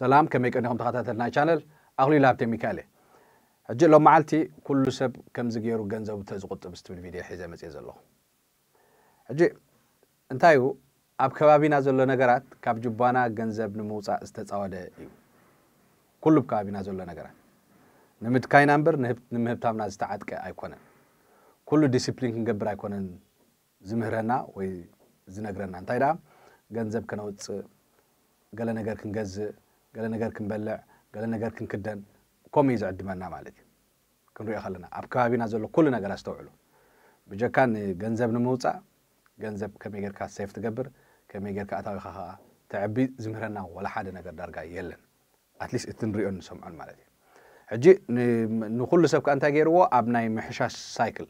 ሰላም ከመይ ቀኒኹም ተኸታተልና ቻነል ኣኽሊሉ ሃብተ ሚካኤል ሕጂ ሎም መዓልቲ ኩሉ ሰብ ከምዚ ገይሩ ገንዘቡ ተዝቁጥብ ዝትብል ቪድዮ ሒዘ መፅ ዘለኹ ሕጂ እንታይ እዩ ኣብ ከባቢና ዘሎ ነገራት ካብ ጅባና ገንዘብ ንምውፃእ ዝተፃወደ እዩ ኩሉ ኣብ ከባቢና ዘሎ ነገራት ንምድካይና እምበር ንምህብታምና ዝተዓጥቀ ኣይኮነን ኩሉ ዲስፕሊን ክንገብር ኣይኮነን ዝምህረና ወይ ዝነግረና እንታይ ደኣ ገንዘብ ከነውፅእ ገለ ነገር ክንገዝእ ገለ ነገር ክንበልዕ ገለ ነገር ክንክደን ከምኡ እዩ ዝዕድመና ማለት እዩ ክንሪኦ ከለና ኣብ ከባቢና ዘሎ ኩሉ ነገር ኣስተውዕሉ ብጀካ ንገንዘብ ንምውፃእ ገንዘብ ከመይ ጌርካ ሰፍ ትገብር ከመይ ጌርካ ኣታዊካ ከዓ ተዕቢ ዝምህረና ወላ ሓደ ነገር ዳርጋ የለን ኣትሊስት እቲ ንሪኦን ንሰምዖን ማለት እዩ ሕጂ ንኩሉ ሰብ ከዓ እንታይ ገይርዎ ኣብ ናይ ምሕሻሽ ሳይክል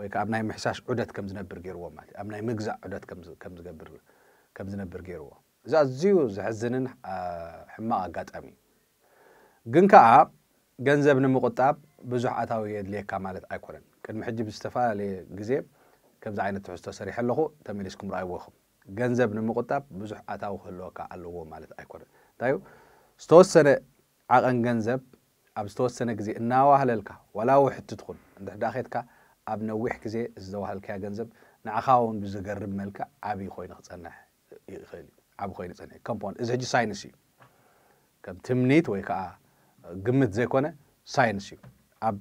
ወይ ከዓ ኣብ ናይ ምሕሻሽ ዑደት ከም ዝነብር ገይርዎ ማለት እዩ ኣብ ናይ ምግዛእ ዑደት ከም ከም ዝነብር ገይርዎ እዚ ኣዝዩ ዝሕዝንን ሕማቕ ኣጋጣሚ እዩ ግን ከዓ ገንዘብ ንምቁጣብ ብዙሕ ኣታዊ የድልየካ ማለት ኣይኮነን ቅድሚ ሕጂ ብዝተፈላለየ ግዜ ከምዚ ዓይነት ትሕዝቶ ሰሪሐ ኣለኹ ተመሊስኩም ረኣይዎኹም ገንዘብ ንምቁጣብ ብዙሕ ኣታዊ ክህልወካ ኣለዎ ማለት ኣይኮነን እንታይ እዩ ዝተወሰነ ዓቐን ገንዘብ ኣብ ዝተወሰነ ግዜ እናዋህለልካ ዋላ ውሕቲ ትኹን እንድሕዳ ኬትካ ኣብ ነዊሕ ግዜ ዝተዋህልካያ ገንዘብ ንዓኻ እውን ብዝገርም መልክዕ ዓብዪ ኮይኑ ክፀንሕ ይኽእል እዩ ዓብ ኮይኑ ፀኒሐ ከምፖን እዚ ሕጂ ሳይንስ እዩ ከም ትምኒት ወይ ከዓ ግምት ዘይኮነ ሳይንስ እዩ ኣብ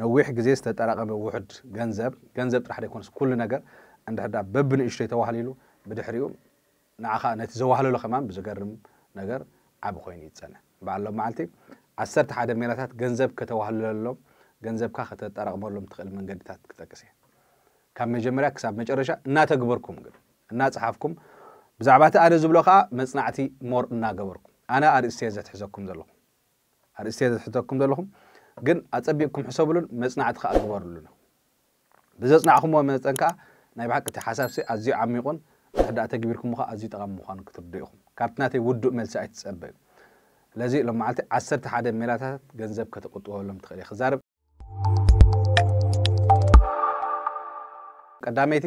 ነዊሕ ግዜ ዝተጠራቐመ ውሕድ ገንዘብ ገንዘብ ጥራሕ ደይኮነስ ኩሉ ነገር እንድሕዳ በብንእሽተይ ተዋህሊሉ ብድሕሪኡ ንዓኻ ነቲ ዘዋህለሉ ኸማን ብዝገርም ነገር ዓብ ኮይኑ ይፀንሕ በዓሎም መዓልቲ ዓሰርተ ሓደ ሜላታት ገንዘብ ከተዋህለሎም ገንዘብካ ከተጠራቕመሎም ትኽእል መንገድታት ክጠቅስ እየ ካብ መጀመርያ ክሳብ መጨረሻ እናተግበርኩም ግን እናፀሓፍኩም ብዛዕባ እቲ ኣነ ዝብሎ ከዓ መፅናዕቲ ሞር እናገበርኩም ኣነ ኣርእስተየ ዘትሕዘኩም ዘለኹም ኣርእስተየ ዘትሕዘኩም ዘለኹም ግን ኣፀቢቕኩም ሕሰብሉን መፅናዕቲ ከዓ ግበርሉና ብዘፅናዕኹምዎ መፀን ከዓ ናይ ብሓቂ እቲ ሓሳብሲ ኣዝዩ ዓሚቑን ድሕዳ ተግቢርኩም ከዓ ኣዝዩ ጠቓሚ ምዃኑ ክትርድኡ ኢኹም ካብቲ ናተይ ውዱእ መልሲ ኣይትፀበ እዩ ስለዚ ሎም መዓልቲ ዓሰርተ ሓደ ሜላታት ገንዘብ ከተቁጥበሎም ትኽእል እየ ክዛርብ ቀዳመይቲ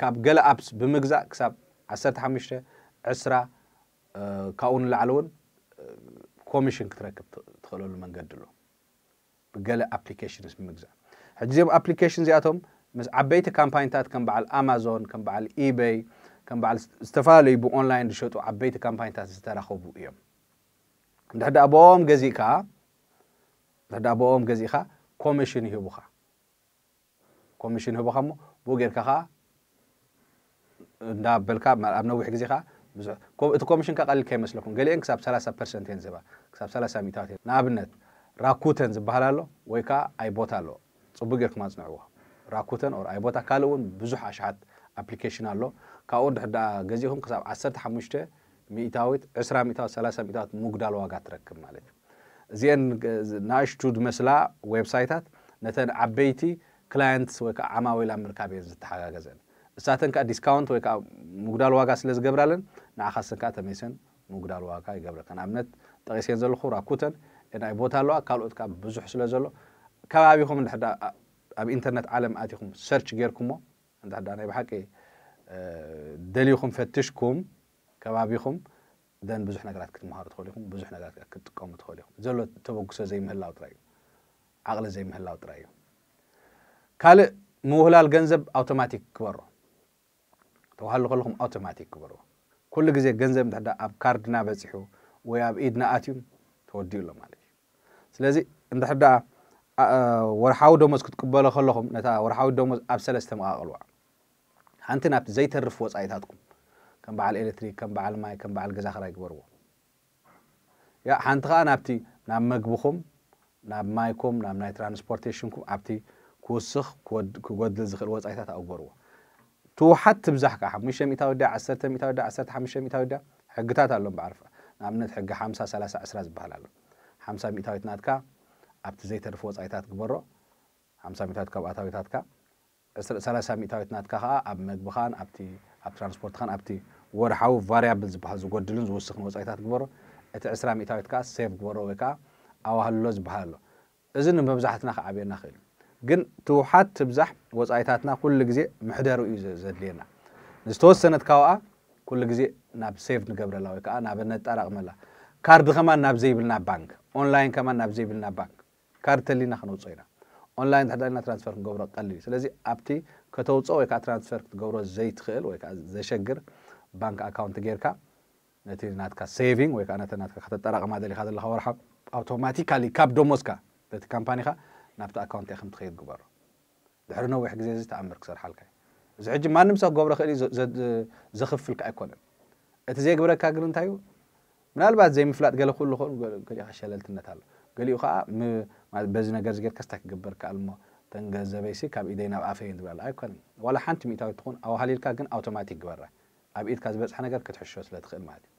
ካብ ገለ ኣፕስ ብምግዛእ ክሳብ 15 ዕስራ ካብኡ ንላዕለ እውን ኮሚሽን ክትረክብ ትኽእለሉ መንገዲ ኣሎ ብገለ ኣፕሊኬሽንስ ብምግዛእ ሕጂ እዚኦም ኣፕሊኬሽን እዚኣቶም ምስ ዓበይቲ ካምፓኒታት ከም በዓል ኣማዞን ከም በዓል ኢበይ ከም በዓል ዝተፈላለዩ ብኦንላይን ዝሸጡ ዓበይቲ ካምፓኒታት ዝተራኸቡ እዮም እንድሕር ዳ ብኦም ገዚእካ እንድሕር ዳ ብኦም ገዚእካ ኮሚሽን ይህቡካ ኮሚሽን ይህቡካ እሞ ብኡ ጌርካ ከዓ እንዳበልካ ኣብ ነዊሕ ግዜ ከዓ እቲ ኮሚሽን ካ ቀሊል ከይመስለኩም ገሊአን ክሳብ 30 ፐርሰንት እየን ዝባ ክሳብ 30 ሚታት እየን ንኣብነት ራኩተን ዝበሃል ኣሎ ወይ ከዓ ኣይቦታ ኣሎ ፅቡቅ ጌርኩም ኣፅንዕዎ ራኩተን ኦር ኣይቦታ ካልእ እውን ብዙሕ ኣሽሓት ኣፕሊኬሽን ኣሎ ካብኡ ድሕዳ ገዚኹም ክሳብ 1ሓሙሽተ ሚታዊት 15 ሚእታዊት 20 ሚእታዊት 30 ሚታዊት ምጉዳል ዋጋ ትረክብ ማለት እዩ እዚአን ንኣሽቱ ድመስላ ዌብሳይታት ነተን ዓበይቲ ክላየንትስ ወይ ከዓ ዓማዊላ ምርካብ እየን ዝተሓጋገዘን እሳተን ከዓ ዲስካውንት ወይ ከዓ ምጉዳል ዋጋ ስለ ዝገብራለን ንዓኻስን ከዓ ተመይሰን ምጉዳል ዋጋ ይገብረካ ንኣብነት ጠቂሰን ዘለኹ ራኩተን ናይ ቦታ ኣለዋ ካልኦት ከዓ ብዙሕ ስለ ዘሎ ከባቢኹም እንድሕዳ ኣብ ኢንተርነት ዓለም ኣትኹም ሰርች ጌርኩሞ እንድሕዳ ናይ ብሓቂ ደልኹም ፈትሽኩም ከባቢኹም ደን ብዙሕ ነገራት ክትመሃሩ ትኽእሉ ኢኹም ብዙሕ ነገራት ክትጥቀሙ ትኽእሉ ኢኹም ዘሎ ተበግሶ ዘይምህላው ጥራይ እዩ ዓቕሊ ዘይምህላው ጥራይ እዩ ካልእ ምውህላል ገንዘብ ኣውቶማቲክ ክበሮ ተባሃሉ ከለኹም ኣውቶማቲክ ክበሮ ኩሉ ግዜ ገንዘብ እንተዳ ኣብ ካርድና በፂሑ ወይ ኣብ ኢድና ኣትዩ ተወዲኡ ኣሎ ማለት እዩ ስለዚ እንድሕር ደኣ ወርሓዊ ደሞዝ ክትቅበሎ ከለኹም ነታ ወርሓዊ ደሞዝ ኣብ ሰለስተ መቓቐልዋ ሓንቲ ናብቲ ዘይተርፍ ወፃኢታትኩም ከም በዓል ኤሌክትሪክ ከም በዓል ማይ ከም በዓል ገዛ ክራይ ግበርዎ ያ ሓንቲ ከዓ ናብቲ ናብ መግብኹም ናብ ማይኩም ናብ ናይ ትራንስፖርቴሽንኩም ኣብቲ ክወስኽ ክጎድል ዝኽእል ወፃኢታት ኣወርዎ ትውሓት ትብዛሕ ከዓ ሓሙሽተ ሚእታዊ ዳ ዓሰርተ ሚእታዊ ዳ ዓሰርተ ሓሙሽተ ሚእታዊ ዳ ሕግታት ኣሎም ብዓርፋ ንኣብነት ሕጊ ሓምሳ ሰላሳ ዕስራ ዝበሃል ኣሎ ሓምሳ ሚእታዊት ናትካ ኣብቲ ዘይተርፍ ወፃኢታት ግበሮ ሓምሳ ሚእታዊት ካብ ኣታዊታትካ ሰላሳ ሚእታዊት ናትካ ከዓ ኣብ መግብኻን ኣብቲ ኣብ ትራንስፖርትኻን ኣብቲ ወርሓዊ ቫርያብል ዝበሃል ዝጎድልን ዝውስኽን ወፃኢታት ግበሮ እቲ ዕስራ ሚእታዊት ከዓ ሴፍ ግበሮ ወይ ከዓ ኣዋህልሎ ዝበሃል ኣሎ እዚ ንመብዛሕትና ከዓብየና ክእል እዩ ግን እቲ ውሓት ትብዛሕ ወፃኢታትና ኩሉ ግዜ ምሕደሩ እዩ ዘድልየና ዝተወሰነት ካብኣ ኩሉ ግዜ ናብ ሴቭ ንገብረላ ወይ ከዓ ናብነት ጠራቕመላ ካርድ ኸማ ናብ ዘይብልና ባንክ ኦንላይን ከማ ናብ ዘይብልና ባንክ ካርድ ተሊና ክነውፆ ኢና ኦንላይን ተሕዳልና ትራንስፈር ክንገብሮ ቀሊል እዩ ስለዚ ኣብቲ ከተውፅኦ ወይ ከዓ ትራንስፈር ክትገብሮ ዘይትኽእል ወይ ከዓ ዘሸግር ባንክ ኣካውንት ጌርካ ነቲ ናትካ ሴቪንግ ወይ ከዓ ነቲ ናትካ ከተጠራቕማ ደሊኻ ዘለካ ወርሓ ኣውቶማቲካሊ ካብ ደሞዝካ በቲ ካምፓኒኻ ናብቲ ኣካውንት ከም ትኸይድ ግበሮ ድሕሪ ነዊሕ ግዜ ዝተኣምር ክሰርሓልካ እዩ እዚ ሕጂ ማንም ሰብ ክገብሮ ክእል እዩ ዘኽፍልካ ኣይኮነን እቲ ዘይግብረካ ግን እንታይ እዩ ምናልባት ዘይምፍላጥ ገለ ክህሉ ክእሉ ገሊኡ ከዓ ሸለልትነት ኣሎ ገሊኡ ከዓ በዚ ነገር እዚ ጌርካ ስታይ ክግበር ከኣል ሞ ተንገዘበይሲ ካብ ኢደይ ናብ ኣፈይ ትብል ኣይኮነን ዋላ ሓንቲ ሚእታዊ ትኹን ኣዋሃሊልካ ግን ኣውቶማቲክ ግበራ ኣብ ኢድካ ዝበፅሐ ነገር ክትሕሾ ስለ ትኽእል ማለት እዩ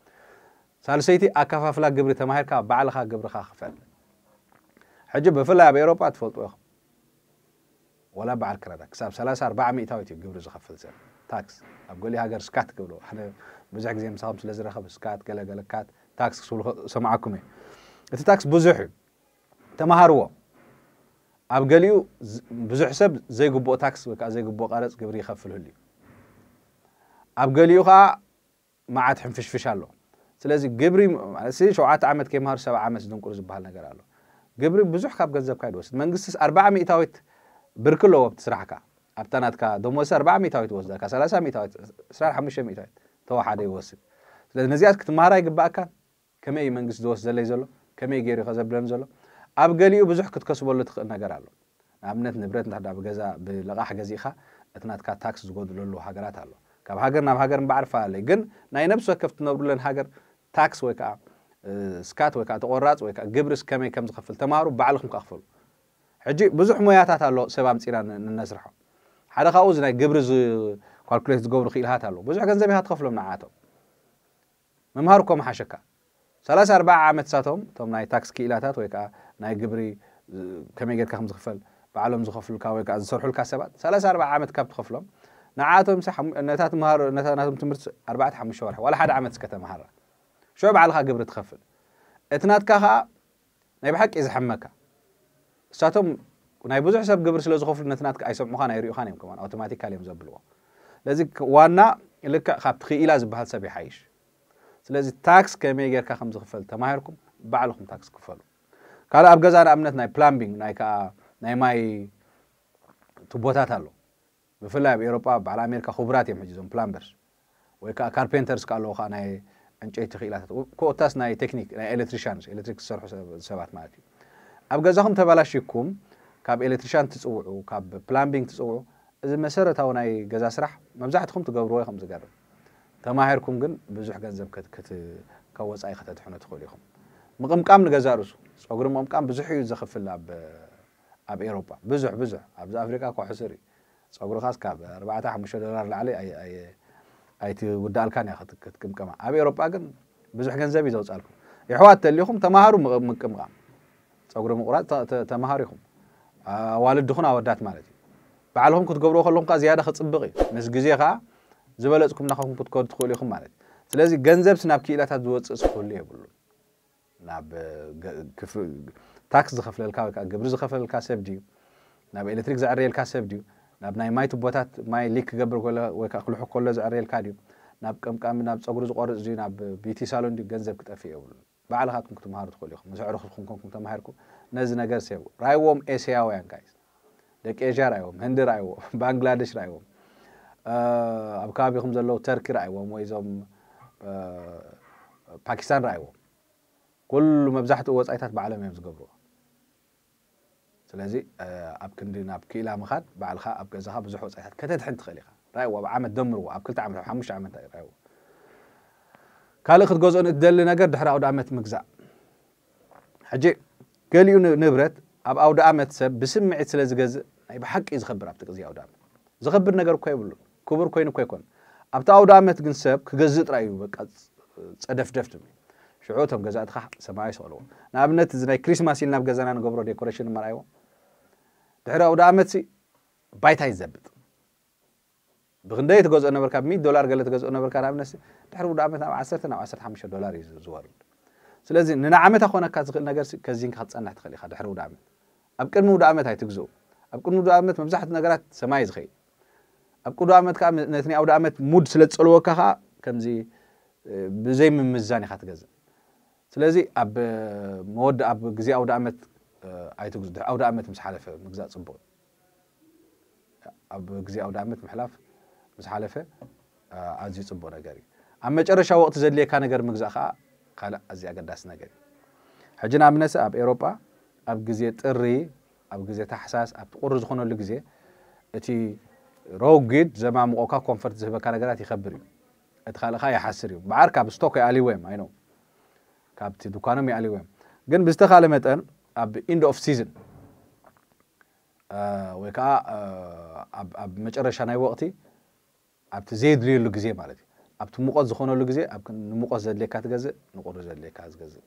ሳልሰይቲ ኣከፋፍላ ግብሪ ተማሂርካ ባዕልኻ ግብርኻ ክፍዕል حجب بفلاي بأوروبا تفلت وخم ولا بعد كردا كساب ثلاثة أربعة مئة تاوي قبل زخفل زين تاكس أقول لي هاجر سكات قبله إحنا بزعك زي مصاب سلزر خب سكات قال قال كات تاكس سول سمعكم إيه أنت تاكس بزح تمهروا أبقاليو بزح سب زي قبوا تاكس وكا زي قبوا قارس قبل يخفل هلي أبقاليو خا ما عاد حنفش فشالو سلازي قبري على سي شو عاد كيمهر سبع عمت دون كورز بهالنا قرالو ግብሪ ብዙሕ ካብ ገንዘብካ ይድወስድ መንግስትስ ኣርባዓ ሚእታዊት ብርኪ ኣለዎ ኣብቲ ስራሕካ ኣብታ ናትካ ደሞስ ኣርባዓ ሚእታዊት ይወስደካ ሰላሳ ሚእታዊት ስራን ሓሙሽተ ሚእታዊት ተወሓደ ይወስድ ስለዚ ነዚኣት ክትመሃራ ይግባእካ ከመይ እዩ መንግስት ዝወስድ ዘለይ ዘሎ ከመይ ገይሩ ከዘብለን ዘሎ ኣብ ገሊኡ ብዙሕ ክትከስበሉ ትኽእል ነገር ኣሎ ንኣብነት ንብረት እንታ ብገዛ ብልቓሕ ገዚእኻ እቲ ናትካ ታክስ ዝጎድለሉ ሃገራት ኣሎ ካብ ሃገር ናብ ሃገር እምበዓር ፈላለዩ ግን ናይ ነብሲ ወከፍ ትነብሩለን ሃገር ታክስ ወይ ከዓ سكات ويكا تقرات ويكا قبرس كمي كم تخفل تمارو بعلكم كخفل حجي بزح مياتها تالو سبام تسيرا ننسرح حدا خاوز ناي قبرز كالكوليس خيلها تالو بزح كان زميها تخفلو من عاتو ممهاركو ثلاثة أربعة عام تساتهم تم ناي تاكس كيلاتات ويكا ناي قبري كمي قد كم تخفل بعلهم زخفل كا ويكا زرحو لكا ثلاثة أربعة عام تكاب تخفلهم نعاتهم سحم نتات مهار نتات نتات مهار أربعة حمشوارح ولا حد عام تسكت مهاره ሽዑ ባዕልኻ ግብሪ ትኸፍል እቲ ናትካ ከዓ ናይ ብሓቂ ዝሓመካ ንሳቶም ናይ ብዙሕ ሰብ ግብሪ ስለ ዝኸፍሉ ነቲ ናትካ ኣይሰምዑኻን ኣይርእኻን እዮም ከማ ኣውቶማቲካል እዮም ዘብልዎ ስለዚ ዋና ልክዕ ካብቲ ክኢላ ዝበሃል ሰብ ይሓይሽ ስለዚ ታክስ ከመይ ጌርካ ከም ዝኽፈል ተማሂርኩም ባዕልኩም ታክስ ክፈሉ ካልእ ኣብ ገዛ ንኣብነት ናይ ፕላምቢንግ ናይ ከዓ ናይ ማይ ቱቦታት ኣሎ ብፍላይ ኣብ ኤሮጳ በዓል ኣሜሪካ ክቡራት እዮም ሕጂ ዞም ፕላምበርስ ወይ ከዓ ካርፔንተርስ ካ ኣለዎ ከዓ ናይ عنچیت خیلی لات کوتاس نه تکنیک نه الکتریشانش الکتریک سرخ سبات مالی. اب گذاهم تبلاشی کم کاب الکتریشان تسوع و کاب پلانبینگ تسوع از مسیر تا ونای گذاش رح مبزعت خم تو جبروی خم زگر. تماهر کم گن بزح گذب کت کت کوز ای خت حنا تخلی خم. مقام کامل گذارش. اگر مقام بزحی زخف لاب اب اروپا بزح بزح اب افريکا کو حسی. اگر خاص کاب اربعه حمشه دلار لعلی ای ای ኣይቲ ውዳኣልካን እያ ክትቅምቀማ ኣብ ኤሮጳ ግን ብዙሕ ገንዘብ እዩ ዘውፃልኩም ይሕዋት ተሊኹም ተምሃሩ ምቅምቃም ፀጉሪ ምቁራፅ ተምሃሩ ኢኹም ኣዋልድኹን ኣወዳት ማለት እዩ ባዕልኹም ክትገብርዎ ከለኹም ከዓ ዝያዳ ክፅብቕ እዩ ምስ ግዜ ከዓ ዝበለፅኩም ናኸኹም ክትከዱ ትኽእሉ ኢኹም ማለት እዩ ስለዚ ገንዘብሲ ናብ ክኢላታት ዝወፅእ ዝኽእሉ የብሉ ናብ ታክስ ዝኸፍለልካ ወይ ከዓ ግብሪ ዝኸፍለልካ ሰብ ድዩ ናብ ኤሌክትሪክ ዘዕርየልካ ሰብ ድዩ ናብ ናይ ማይ ትቦታት ማይ ሊክ ክገብር ኮሎ ወይ ከዓ ክልሑ ከሎ ዝዕርየልካ ድዩ ናብ ቀምቃሚ ናብ ፀጉሪ ዝቆርፅ እዩ ናብ ቢቲ ሳሎን ድዩ ገንዘብ ክጠፊእ የብሉን ባዕልኻትኩም ክትምሃሩ ትኽእሉ ኢኹም ምስ ዕሩኽትኩም ኮንኩም ተማሂርኩም ነዚ ነገር ሰቡ ራይዎም ኤስያውያን ጋይስ ደቂ ኤዥያ ራይዎም ህንዲ ራይዎም ባንግላዴሽ ራይዎም ኣብ ከባቢኹም ዘለዉ ተርኪ ራእይዎም ወይ እዞም ፓኪስታን ራእይዎም ኩሉ መብዛሕትኡ ወፃኢታት ብዓለም እዮም ዝገብርዎ ስለዚ ኣብ ክንዲን ኣብ ክኢላ ምኻድ ባዕልካ ኣብ ገዛኻ ብዙሕ ወፃኢታት ከተድሕን ትኽእል ኢኻ ራእይዎ ኣብ ዓመት ደምርዎ ኣብ ክልተ ዓመት ኣብ ሓሙሽተ ዓመት ራእይዎ ካልእ ክትገዝኦ ንትደሊ ነገር ድሕሪ ኣውደ ዓመት ምግዛእ ሕጂ ገሊኡ ንብረት ኣብ ኣውደ ዓመት ሰብ ብስምዒት ስለ ዝገዝእ ናይ ብሓቂ እዩ ዝኸብር ኣብቲ ግዜ ኣውደ ዓመት ዝኸብር ነገር እኳ የብሉን ክቡር ኮይኑ እኳ ይኮን ኣብቲ ኣውደ ዓመት ግን ሰብ ክገዝእ ጥራይ እዩ በቃ ፀደፍደፍት ሽዑ እቶም ገዛእትኻ ሰማይ ይሰቕልዎ ንኣብነት እዚ ናይ ክሪስማስ ኢልና ኣብ ገዛና ንገብሮ ዴኮሬሽን መርኣይዎ ድሕሪ ኣውደ ዓመት ባይታ ይዘብጥ ብክንደይ ትገዝኦ ነበርካ ብሚት ዶላር ገለ ትገዝኦ ነበርካ ንኣብነት ድሕሪ ኣውደ ዓመት ናብ 1 ናብ 15 ዶላር እዩ ዝወርድ ስለዚ ንንዓመታ ኮነካ ዝኽእል ነገር ከዚን ክትፀንሕ ትኽእል ኢኻ ድሕሪ ውደ ዓመት ኣብ ቅድሚ ውደ ዓመት ኣይትግዝኡ ኣብ ቅድሚ ውደ ዓመት መብዛሕትኡ ነገራት ሰማይ ዝኸይድ ኣብ ቅዱ ዓመት ከዓ ነቲ ናይ ኣውደ ዓመት ሙድ ስለ ዝፀልወካ ከዓ ከምዚ ብዘይምምዛን ኢኻ ትገዝእ ስለዚ ኣብ መወዲ ኣብ ግዜ ኣውደ ዓመት ኣይትግዙ ኣውደ ኣመት ምስ ሓለፈ ምግዛእ ፅቡቅ ኣብ ግዜ ኣውደ ኣመት ምሕላፍ ምስ ሓለፈ ኣዝዩ ፅቡቅ ነገር እዩ ኣብ መጨረሻ ወቅቲ ዘድልየካ ነገር ምግዛእ ከዓ ካልእ ኣዝዩ ኣገዳሲ ነገር እዩ ሕጂ ንኣብነት ኣብ ኤሮጳ ኣብ ግዜ ጥሪ ኣብ ግዜ ታሕሳስ ኣብቲ ቁሪ ዝኾነሉ ግዜ እቲ ሮጊድ ዘማምቆካ ኮንፈርት ዝህበካ ነገራት ይኸብር እዩ እቲ ካልእካ ይሓስር እዩ በዓር ካብ ስቶክ ይኣልይወዮም ኣይኖ ካብቲ ድኳኖም ይኣልይወዮም ግን ብዝተኻለ መጠን ኣብ ኢንድ ኦፍ ሲዝን ወይ ከዓ ኣብ መጨረሻ ናይ ወቅቲ ኣብቲ ዘየድልየሉ ግዜ ማለት እዩ ኣብቲ ሙቆት ዝኾነሉ ግዜ ንሙቆት ዘድልየካ ትገዝእ ንቁሪ ዘድልየካ ዝገዝእ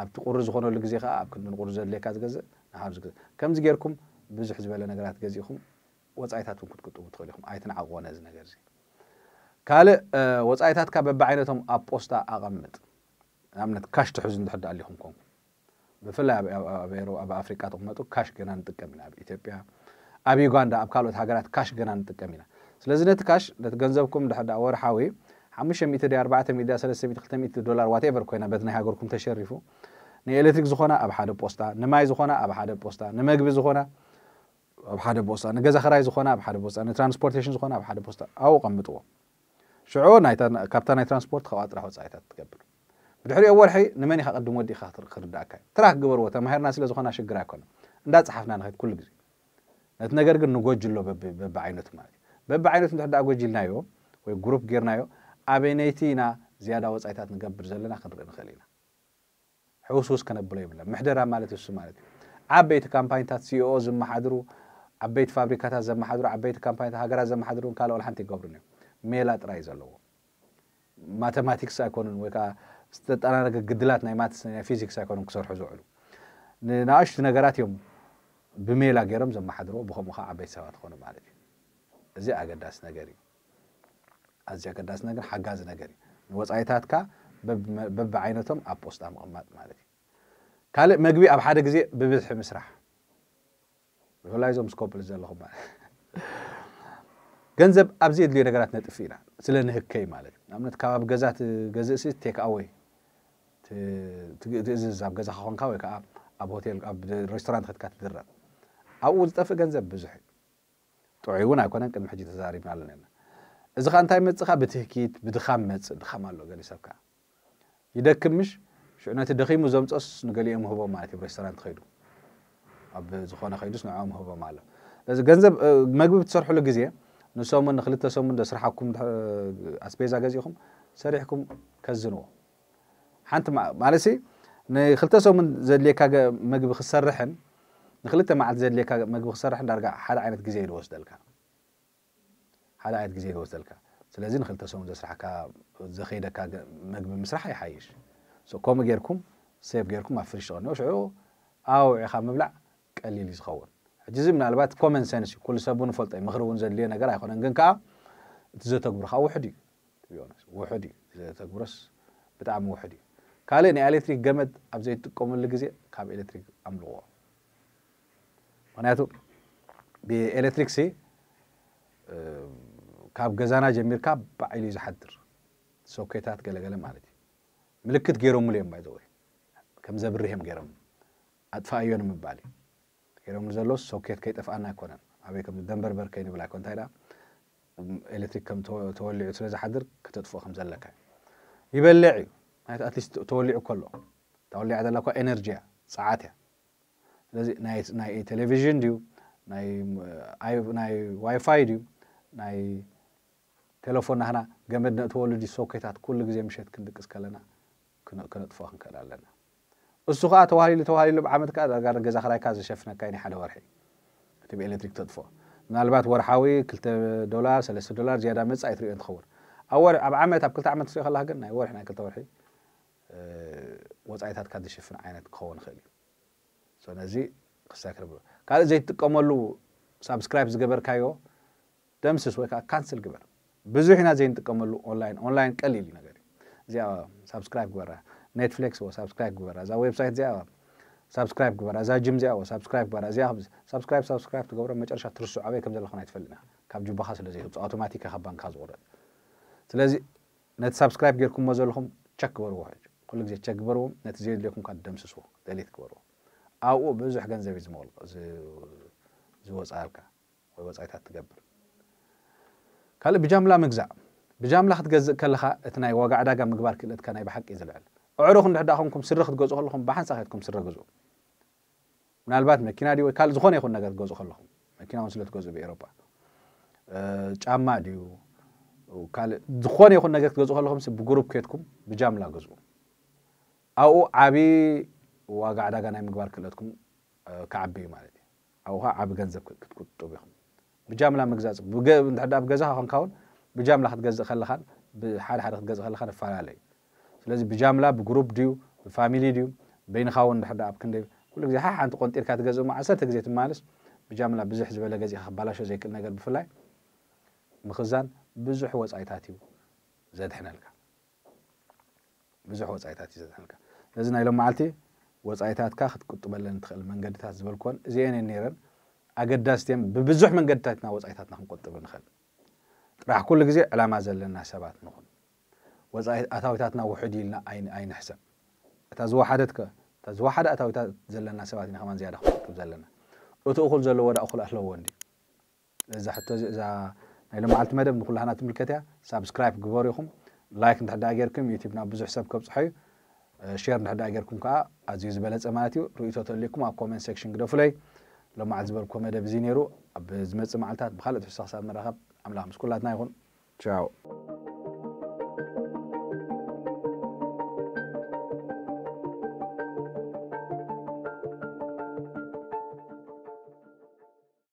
ኣብቲ ቁሪ ዝኾነሉ ግዜ ከዓ ኣብ ክንዲ ንቁሪ ዘድልየካ ዝገዝእ ንሓብ ዝገዝእ ከምዚ ጌርኩም ብዙሕ ዝበለ ነገራት ገዚእኹም ወፃኢታት እውን ክትቅጥቡ ትኽእል ኢኹም ኣይትንዓቆነ እዚ ነገር እዚ ካልእ ወፃኢታትካ በቢ ዓይነቶም ኣብ ፖስታ ኣቐምጥ ንኣብነት ካሽ ትሕዙ እንድሕር ዳ ኣሊኹም ኮንኩም ብፍላይ ኣብ ኣፍሪቃ ተቕመጡ ካሽ ገና ንጥቀም ኢና ኣብ ኢትዮጵያ ኣብ ዩጋንዳ ኣብ ካልኦት ሃገራት ካሽ ገና ንጥቀም ኢና ስለዚ ነቲ ካሽ ነቲ ገንዘብኩም ድሕዳ ወርሓዊ 500 ድያ 400 300 ዶላር ዋትኤቨር ኮይና በቲ ናይ ሃገርኩም ተሸሪፉ ንኤሌክትሪክ ዝኾና ኣብ ሓደ ፖስታ ንማይ ዝኾና ኣብ ሓደ ፖስታ ንመግቢ ዝኾና ኣብ ሓደ ፖስታ ንገዛ ክራይ ዝኾና ኣብ ሓደ ፖስታ ንትራንስፖርቴሽን ዝኾና ኣብ ሓደ ፖስታ ኣብኡ ቀምጥዎ ሽዑ ካብታ ናይ ትራንስፖርት ካብኣ ጥራሕ ወፃኢታት ትገብር ድሕሪኡ ወርሒ ንመን ኢኻ ቅድም ወዲእኻ ክርዳእካ እዩ ጥራ ክግበርዎ ተማሂርና ስለ ዝኾነ ሽግር ኣይኮነን እንዳፅሓፍና ንኸድ ኩሉ ግዜ ነቲ ነገር ግን ንጎጅሎ በብዓይነቱ ማለት እዩ በብዓይነቱ እንድሕር ዳኣ ጎጅልናዮ ወይ ጉሩፕ ጌርናዮ ኣበይነይቲ ኢና ዝያዳ ወፃኢታት ንገብር ዘለና ክንርኢ ንኽእል ኢና ሕውስውስ ከነብሎ የብለን ምሕደራ ማለት እሱ ማለት እዩ ዓበይቲ ካምፓኒታት ሲኦ ዝመሓድሩ ዓበይቲ ፋብሪካታት ዘመሓድሩ ዓበይቲ ካምፓኒታት ሃገራት ዘመሓድሩን ካልኦል ሓንቲ ይገብሩን እዮም ሜላ ጥራይ ዘለዎ ማተማቲክስ ኣይኮኑን ወይ ከዓ ዝተጠናነገ ግድላት ናይ ማትስ ናይ ፊዚክስ ኣይኮኖም ክሰርሑ ዝውዕሉ ንኣሽቱ ነገራት እዮም ብሜላ ገይሮም ዘመሓድርዎ ብከምኡ ከዓ ዓበይቲ ሰባት ክኾኑ ማለት እዩ እዚ ኣገዳሲ ነገር እዩ ኣዝዩ ኣገዳሲ ነገር ሓጋዚ ነገር እዩ ንወፃኢታትካ በብዓይነቶም ኣብ ፖስታ ምቕማጥ ማለት እዩ ካልእ መግቢ ኣብ ሓደ ግዜ ብብዝሒ ምስራሕ ብፍላይ እዞም ስኮፕል ዘለኹም ማለት ገንዘብ ኣብዚ የድልዮ ነገራት ነጥፊ ኢና ስለ ንህከይ ማለት እዩ ንኣብነት ካብ ኣብ ገዛ ትገዝእ ሲ ቴክ ኣወይ ትእዝዝ ኣብ ገዛኻ ኮንካ ወይ ከዓ ኣብ ሆቴል ኣብ ሬስቶራንት ክትካ ትድረብ ኣብኡ ዝጠፍእ ገንዘብ ብዙሕ እዩ ጥዑይ እውን ኣይኮነን ቅድሚ ሕጂ ተዛሪብና ኣለና እዚ ኸ እንታይ መፅኻ ብትህኪት ብድኻም መፅእ ድኻም ኣሎ ገሊ ሰብ ከዓ ይደክምሽ ሽዑ ነቲ ደኺሙ ዘምፀስ ንገሊኦም ህቦም ማለት እዩ ሬስቶራንት ከይዱ ኣብ ዝኾነ ከይዱስ ንዕኦም ህቦም ኣሎ ስለዚ ገንዘብ መግቢ ብትሰርሕሉ ግዜ ንሶምን ንክልተ ሶምን ስራሓኩም ኣስቤዛ ገዚእኹም ሰሪሕኩም ከዝንዎ ሓንቲ ማለት ሲ ንክልተ ሶምን ዘድልየካ ምግቢ ክሰርሕን ንክልተ መዓልቲ ዘድልየካ ምግቢ ክሰርሕን ዳርጋ ሓደ ዓይነት ግዜ ይወስደልካ ሓደ ዓይነት ግዜ ይወስደልካ ስለዚ ንክልተ ሶምን ዘስራሕካ ዘኸይደካ ምግቢ ምስራሕ ይሓይሽ ከምኡ ጌርኩም ሰብ ጌርኩም ኣብ ፍሪሽ ተቐኒዮ ሽዑ ኣውዒኻ ምብላዕ ቀሊል እዩ ዝኸውን حجزي من البات كومن سنس كل سبون فلت أي مخرون زاد لينا قرا يخون انقن كا تزي تقبرخ او وحدي بيونس وحدي تزي تقبرس بتعم وحدي كالي ني الاتريك قمد ابزي تقوم اللي كاب الاتريك عملوا وناتو بي الاتريك سي كاب غزانا جميل كاب بعيلي زحدر سوكيتات قلق لما عليك ملكت جيرو مليم باي دوي كم زبرهم جيرم أدفع يوم مبالي يرمون زلو سوكيت كيت اف انا كونن ابي كم دمبر بر كاين بلا كونت هيدا الكتريك كم تولع تو سلاز حدر كتطفو خمز لك يبلع هاي اتليست تولع كله تولع هذا لك انرجيا ساعاتها لازم ناي ناي تلفزيون ديو ناي اي ناي واي فاي ديو ناي تليفون هنا جمدنا تولدي سوكيتات كل جزء مشيت كندك اسكلنا كنطفو خنكلالنا እሱ ከዓ ተዋሂሉ ተዋሂሉ ብዓመት ከዓ ዳርጋ ገዛ ክራይካ ዘሸፍነካ እዩ ሓደ ወርሒ እቲ ብኤሌክትሪክ ተጥፍኦ ምናልባት ወርሓዊ ክልተ ዶላር ሰለስተ ዶላር ዝያዳ መፃኢ ትሪኦ እንትኸውን ኣብ ወር ኣብ ዓመት ኣብ ክልተ ዓመት ትሪኦ ከለካ ግን ናይ ወርሒ ናይ ክልተ ወርሒ ወፃኢታትካ ዝሽፍን ዓይነት ክኸውን ይኽእል እዩ ስለዚ ክሳክርብ ካልእ ዘይትጥቀመሉ ሳብስክራይብ ዝገበርካዮ ደምስስ ወይ ከዓ ካንስል ግበር ብዙሕ ኢና ዘይንጥቀመሉ ኦንላይን ኦንላይን ቀሊል እዩ ነገር እዩ እዚኣ ሳብስክራይብ ግበራ ኔትፍሊክስ ዎ ሳብስክራይብ ግበራ እዛ ዌብሳይት እዚኣ ሳብስክራይብ ግበራ እዛ ጅም እዚኣ ሳብስክራይብ ግበራ እዚኣ ሳብስክራይብ ሳብስክራይብ ትገብሮ መጨረሻ ትርስዑ ኣበይ ከም ዘለኹን ኣይትፈልጥና ካብ ጅባኻ ስለ ዘይህብፁ ኣውቶማቲካ ካብ ባንካ ዝቑረጥ ስለዚ ነቲ ሳብስክራይብ ጌርኩምዎ ዘለኹም ቸክ ግበርዎ ሕጅ ኩሉ ግዜ ቸክ ግበርዎም ነቲ ዘየድልየኩምካ ደምስስዎ ደሊት ግበርዎ ኣብኡ ብዙሕ ገንዘብ እዩ ዝወፃልካ ወይ ወፃኢታት ትገብር ካልእ ብጃምላ ምግዛእ ብጃምላ ክትገዝእ ከለኻ እቲ ናይ ዋጋ ዕዳጋ ምግባር ክእለትካ ናይ ብሓቂ ዝልዕል عروخ نحدا خمكم سرخ تجوز خلهم بحنس أخذكم سرخ جزء من البات ما كنا ديو كال زخون يخون نقدر جزء خلهم ما كنا وصلت تجوز بأوروبا أه جامع ديو وكال زخون يخون نقدر تجوز خلهم سب جروب كيتكم بجملة جزء أو عبي وقاعد أنا مقبل كلتكم أه كعبي مالي أو ها عبي جنزب كتكتب يخون بجملة مجزاز بجا نحدا بجزاها خنكون بجملة حتجزء خلهم بحال حال حال تجزء خلهم فعلا عليه ስለዚ ብጃምላ ብግሩፕ ድዩ ብፋሚሊ ድዩ በይንኻ እውን ድሕር ኣብ ክንደይ ኩሉ ግዜ ሓ ሓንቲ ቆንጢርካ ትገዝእ እሞ ዓሰርተ ግዜ ትማልስ ብጃምላ ብዙሕ ዝበለ ገዚእካ ክባላሾ ዘይክእል ነገር ብፍላይ ምኽዛን ብዙሕ ወፃኢታት እዩ ዘድሕነልካ ብዙሕ ወፃኢታት እዩ ዘድሕነልካ ስለዚ ናይ ሎም መዓልቲ ወፃኢታትካ ክትቅጥበለን እትኽእል መንገድታት ዝበልክዎን እዚአን እየን ነይረን ኣገዳሲት እየን ብብዙሕ መንገድታትና ወፃኢታትና ክንቆጥብ ንኽእል ጥራሕ ኩሉ ግዜ ዕላማ ዘለና ሰባት ንኹን أن أتاوتاتنا وحدي لنا أين أين حسن تزوحدتك تزوحد أتاوتات زلنا سبات نخمان زيادة خطب زلنا وتأخل زلو ودا أخل أهل واندي إذا حتى إذا إذا ما علت مدى بنقول لهنا تملكتها سبسكرايب قباريكم لايك نتحدى أجيركم يوتيوب نابزو حساب كوب صحي شير نتحدى أجيركم كا أزيز بلد أماناتي رؤيتو تليكم أب كومن سيكشن قدفلي لما عزبر كومن دبزينيرو أب زمت سمعلتات بخالة في الصحصات مراخب أملا همس كلاتنا يخون تشاو